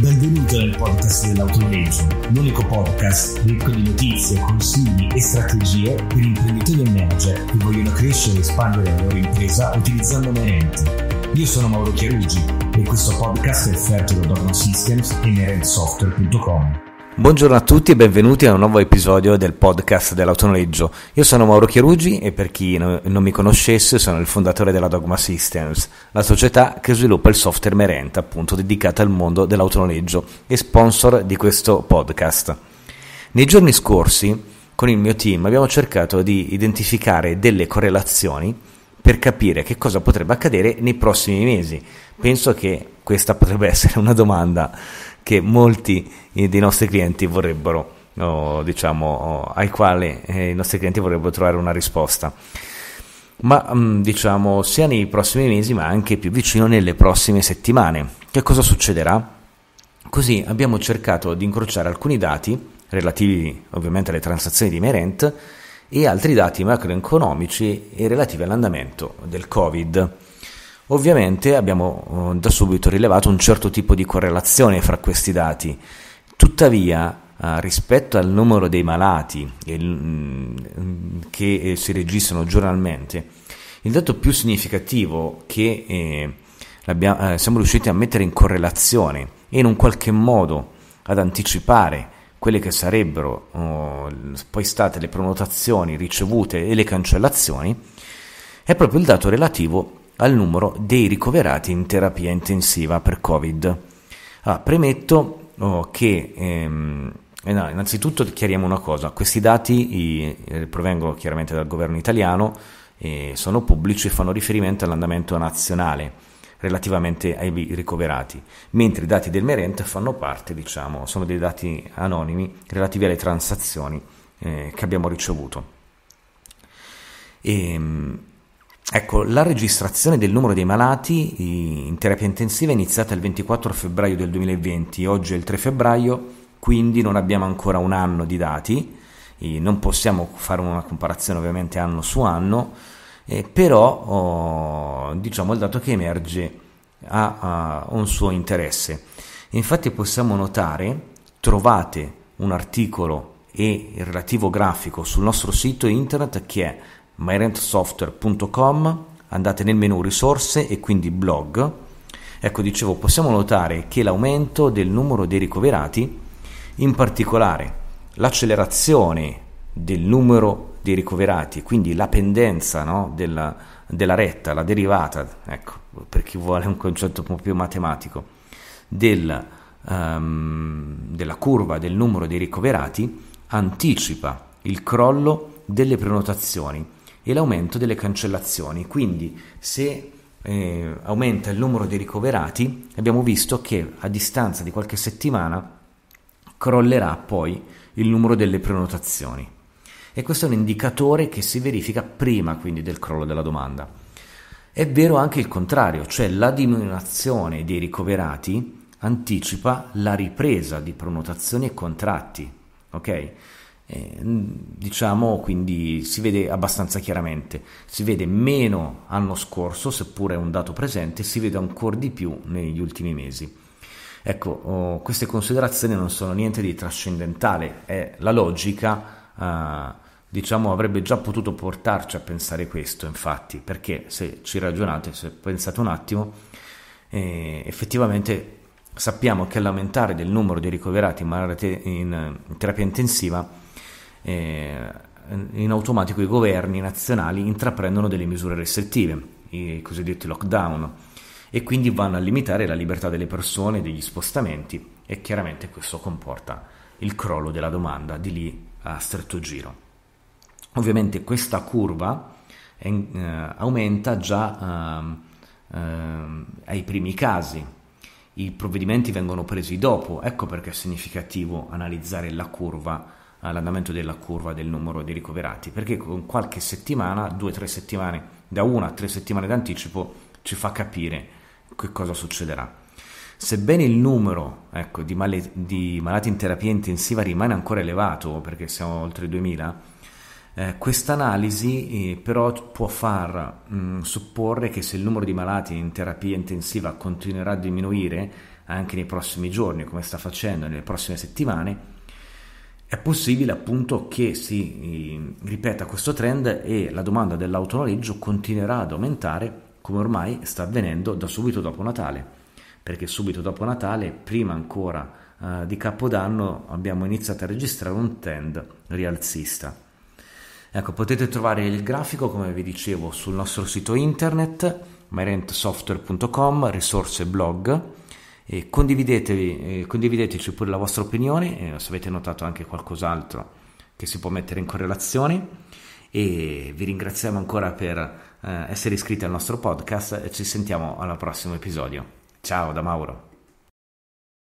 Benvenuto nel podcast dell'autonoleggio, l'unico podcast ricco di notizie, consigli e strategie per imprenditori e manager che vogliono crescere e espandere la loro impresa utilizzando Merent. Io sono Mauro Chiarugi e questo podcast è offerto da Dorno Systems e MerentSoftware.com. Buongiorno a tutti e benvenuti a un nuovo episodio del podcast dell'autonoleggio. Io sono Mauro Chirugi e per chi non mi conoscesse sono il fondatore della Dogma Systems, la società che sviluppa il software Merenta, appunto dedicata al mondo dell'autonoleggio e sponsor di questo podcast. Nei giorni scorsi con il mio team abbiamo cercato di identificare delle correlazioni per capire che cosa potrebbe accadere nei prossimi mesi. Penso che questa potrebbe essere una domanda che molti eh, dei nostri clienti vorrebbero, oh, diciamo, oh, ai quali eh, i nostri clienti vorrebbero trovare una risposta. Ma mm, diciamo sia nei prossimi mesi, ma anche più vicino nelle prossime settimane. Che cosa succederà? Così abbiamo cercato di incrociare alcuni dati relativi ovviamente alle transazioni di Merent e altri dati macroeconomici e relativi all'andamento del Covid. Ovviamente abbiamo eh, da subito rilevato un certo tipo di correlazione fra questi dati, tuttavia eh, rispetto al numero dei malati mm, che eh, si registrano giornalmente, il dato più significativo che siamo riusciti a mettere in correlazione e in un qualche modo ad anticipare quelle che sarebbero oh, poi state le prenotazioni ricevute e le cancellazioni, è proprio il dato relativo al numero dei ricoverati in terapia intensiva per Covid. Allora, ah, premetto oh, che ehm, eh, no, innanzitutto chiariamo una cosa, questi dati eh, provengono chiaramente dal governo italiano, eh, sono pubblici e fanno riferimento all'andamento nazionale relativamente ai ricoverati, mentre i dati del Merent fanno parte, diciamo, sono dei dati anonimi relativi alle transazioni eh, che abbiamo ricevuto. E, ehm, Ecco, la registrazione del numero dei malati in terapia intensiva è iniziata il 24 febbraio del 2020, oggi è il 3 febbraio, quindi non abbiamo ancora un anno di dati, non possiamo fare una comparazione ovviamente anno su anno, eh, però oh, diciamo il dato che emerge ha, ha un suo interesse. Infatti possiamo notare, trovate un articolo e il relativo grafico sul nostro sito internet che è myrentsoftware.com, andate nel menu risorse e quindi blog. Ecco, dicevo, possiamo notare che l'aumento del numero dei ricoverati, in particolare l'accelerazione del numero dei ricoverati, quindi la pendenza no, della, della, retta, la derivata, ecco, per chi vuole un concetto un po' più matematico, del, um, della curva del numero dei ricoverati, anticipa il crollo delle prenotazioni e l'aumento delle cancellazioni. Quindi se eh, aumenta il numero dei ricoverati, abbiamo visto che a distanza di qualche settimana crollerà poi il numero delle prenotazioni. E questo è un indicatore che si verifica prima quindi del crollo della domanda. È vero anche il contrario, cioè la diminuzione dei ricoverati anticipa la ripresa di prenotazioni e contratti. Okay? Eh, diciamo quindi si vede abbastanza chiaramente, si vede meno l'anno scorso, seppure è un dato presente, si vede ancora di più negli ultimi mesi. Ecco, oh, queste considerazioni non sono niente di trascendentale, è la logica, eh, diciamo, avrebbe già potuto portarci a pensare questo, infatti, perché se ci ragionate, se pensate un attimo, eh, effettivamente sappiamo che l'aumentare del numero di ricoverati eh, in, terapia intensiva eh, in automatico i governi nazionali intraprendono delle misure restrittive, i cosiddetti lockdown, e quindi vanno a limitare la libertà delle persone, degli spostamenti e chiaramente questo comporta il crollo della domanda di lì a stretto giro. Ovviamente questa curva è, eh, aumenta già eh, eh, ai primi casi, i provvedimenti vengono presi dopo, ecco perché è significativo analizzare la curva all'andamento della curva del numero di ricoverati, perché con qualche settimana, due o tre settimane, da una a tre settimane d'anticipo, ci fa capire che cosa succederà. Sebbene il numero ecco, di, male, di, malati in terapia intensiva rimane ancora elevato, perché siamo oltre 2000, eh, analisi eh, però può far mh, mm, supporre che se il numero di malati in terapia intensiva continuerà a diminuire anche nei prossimi giorni, come sta facendo nelle prossime settimane, è possibile appunto che si mm, ripeta questo trend e la domanda dell'autonoleggio continuerà ad aumentare come ormai sta avvenendo da subito dopo Natale, perché subito dopo Natale, prima ancora eh, di Capodanno, abbiamo iniziato a registrare un trend rialzista. Ecco, potete trovare il grafico, come vi dicevo, sul nostro sito internet, myrentsoftware.com, risorse blog, e condividetevi, eh, condivideteci pure la vostra opinione, eh, se avete notato anche qualcos'altro che si può mettere in correlazione e vi ringraziamo ancora per eh, essere iscritti al nostro podcast e ci sentiamo al prossimo episodio. Ciao da Mauro.